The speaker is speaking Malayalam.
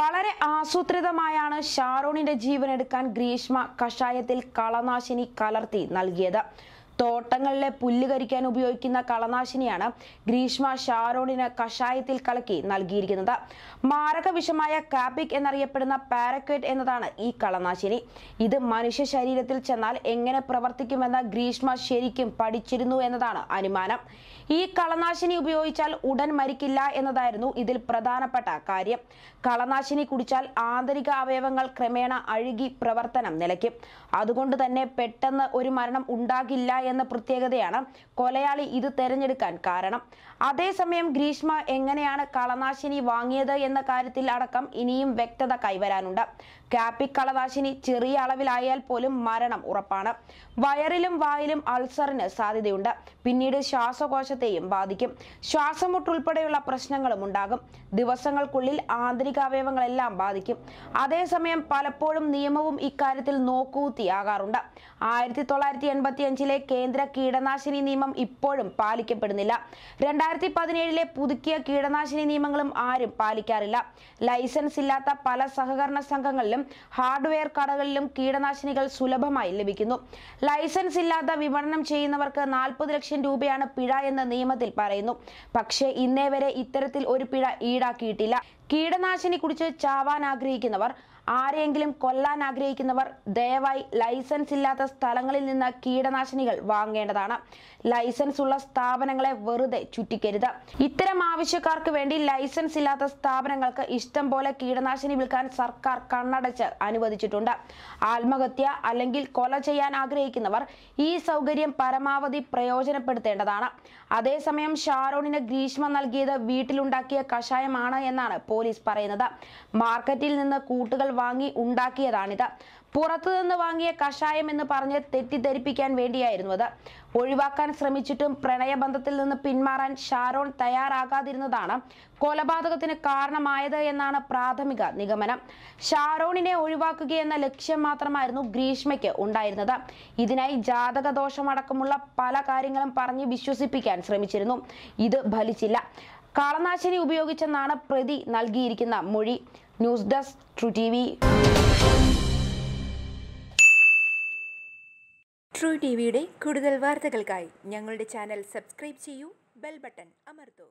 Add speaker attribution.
Speaker 1: വളരെ ആസൂത്രിതമായാണ് ഷാറൂണിന്റെ ജീവനെടുക്കാൻ ഗ്രീഷ്മ കഷായത്തിൽ കളനാശിനി കലർത്തി നൽകിയത് തോട്ടങ്ങളിലെ പുല്ല് കരിക്കാൻ ഉപയോഗിക്കുന്ന കളനാശിനിയാണ് ഗ്രീഷ്മ ഷാറോണിന് കഷായത്തിൽ കലക്കി നൽകിയിരിക്കുന്നത് മാരക വിഷമായ കാപിക് എന്നറിയപ്പെടുന്ന പാരക്വേറ്റ് എന്നതാണ് ഈ കളനാശിനി ഇത് മനുഷ്യ ശരീരത്തിൽ ചെന്നാൽ എങ്ങനെ പ്രവർത്തിക്കുമെന്ന് ഗ്രീഷ്മ ശരിക്കും പഠിച്ചിരുന്നു എന്നതാണ് അനുമാനം ഈ കളനാശിനി ഉപയോഗിച്ചാൽ ഉടൻ മരിക്കില്ല എന്നതായിരുന്നു ഇതിൽ പ്രധാനപ്പെട്ട കാര്യം കളനാശിനി കുടിച്ചാൽ ആന്തരിക അവയവങ്ങൾ ക്രമേണ അഴുകി പ്രവർത്തനം നിലയ്ക്കും അതുകൊണ്ട് തന്നെ പെട്ടെന്ന് ഒരു മരണം ഉണ്ടാകില്ല എന്ന പ്രത്യേകതയാണ് കൊലയാളി ഇത് തെരഞ്ഞെടുക്കാൻ കാരണം അതേസമയം ഗ്രീഷ്മ എങ്ങനെയാണ് കളനാശിനി വാങ്ങിയത് എന്ന കാര്യത്തിൽ അടക്കം ഇനിയും വ്യക്തത കൈവരാനുണ്ട് കാപ്പി കളനാശിനി ചെറിയ അളവിലായാൽ പോലും മരണം ഉറപ്പാണ് വയറിലും വായിലും അൾസറിന് സാധ്യതയുണ്ട് പിന്നീട് ശ്വാസകോശത്തെയും ബാധിക്കും ശ്വാസമുട്ടുൾപ്പെടെയുള്ള പ്രശ്നങ്ങളും ഉണ്ടാകും ദിവസങ്ങൾക്കുള്ളിൽ ആന്തരികാവയവങ്ങളെല്ലാം ബാധിക്കും അതേസമയം പലപ്പോഴും നിയമവും ഇക്കാര്യത്തിൽ നോക്കൂത്തിയാകാറുണ്ട് ആയിരത്തി തൊള്ളായിരത്തി എൺപത്തി അഞ്ചിലെ കെ കേന്ദ്ര കീടനാശിനി നിയമം ഇപ്പോഴും പാലിക്കപ്പെടുന്നില്ല രണ്ടായിരത്തി പതിനേഴിലെ പുതുക്കിയ കീടനാശിനി നിയമങ്ങളും ആരും പാലിക്കാറില്ല ലൈസൻസ് ഇല്ലാത്ത പല സഹകരണ സംഘങ്ങളിലും ഹാർഡ്വെയർ കടകളിലും കീടനാശിനികൾ സുലഭമായി ലഭിക്കുന്നു ലൈസൻസ് ഇല്ലാതെ വിപണനം ചെയ്യുന്നവർക്ക് നാൽപ്പത് ലക്ഷം രൂപയാണ് പിഴ എന്ന നിയമത്തിൽ പറയുന്നു പക്ഷേ ഇന്നേ വരെ ഇത്തരത്തിൽ ഒരു പിഴ ഈടാക്കിയിട്ടില്ല കീടനാശിനി കുടിച്ച് ചാവാൻ ആഗ്രഹിക്കുന്നവർ ആരെയെങ്കിലും കൊല്ലാൻ ആഗ്രഹിക്കുന്നവർ ദയവായി ലൈസൻസ് ഇല്ലാത്ത സ്ഥലങ്ങളിൽ നിന്ന് കീടനാശിനികൾ വാങ്ങേണ്ടതാണ് ലൈസൻസ് ഉള്ള സ്ഥാപനങ്ങളെ വെറുതെ ചുറ്റിക്കരുത് ഇത്തരം ആവശ്യക്കാർക്ക് വേണ്ടി ലൈസൻസ് ഇല്ലാത്ത സ്ഥാപനങ്ങൾക്ക് ഇഷ്ടം പോലെ കീടനാശിനി വിൽക്കാൻ സർക്കാർ കണ്ണടച്ച് അനുവദിച്ചിട്ടുണ്ട് ആത്മഹത്യ അല്ലെങ്കിൽ കൊല ചെയ്യാൻ ആഗ്രഹിക്കുന്നവർ ഈ സൗകര്യം പരമാവധി പ്രയോജനപ്പെടുത്തേണ്ടതാണ് അതേസമയം ഷാരോണിന് ഗ്രീഷ്മ നൽകിയത് വീട്ടിലുണ്ടാക്കിയ കഷായമാണ് എന്നാണ് പോലീസ് പറയുന്നത് മാർക്കറ്റിൽ നിന്ന് കൂട്ടുകൾ വാങ്ങി ഉണ്ടാക്കിയതാണിത് പുറത്തുനിന്ന് വാങ്ങിയ കഷായം എന്ന് പറഞ്ഞ് തെറ്റിദ്ധരിപ്പിക്കാൻ വേണ്ടിയായിരുന്നു അത് ഒഴിവാക്കാൻ ശ്രമിച്ചിട്ടും പ്രണയബന്ധത്തിൽ നിന്ന് പിന്മാറാൻ ഷാരോൺ തയ്യാറാകാതിരുന്നതാണ് കൊലപാതകത്തിന് കാരണമായത് എന്നാണ് പ്രാഥമിക നിഗമനം ഷാരോണിനെ ഒഴിവാക്കുക എന്ന ലക്ഷ്യം മാത്രമായിരുന്നു ഗ്രീഷ്മയ്ക്ക് ഉണ്ടായിരുന്നത് ഇതിനായി ജാതകദോഷമടക്കമുള്ള പല കാര്യങ്ങളും പറഞ്ഞ് വിശ്വസിപ്പിക്കാൻ ശ്രമിച്ചിരുന്നു ഇത് ഫലിച്ചില്ല കാളനാശിനി ഉപയോഗിച്ചെന്നാണ് പ്രതി നൽകിയിരിക്കുന്ന മൊഴി news desk true T V true T വിയുടെ കൂടുതൽ വാർത്തകൾക്കായി ഞങ്ങളുടെ ചാനൽ സബ്സ്ക്രൈബ് ചെയ്യൂ ബെൽ ബട്ടൺ അമർത്തൂ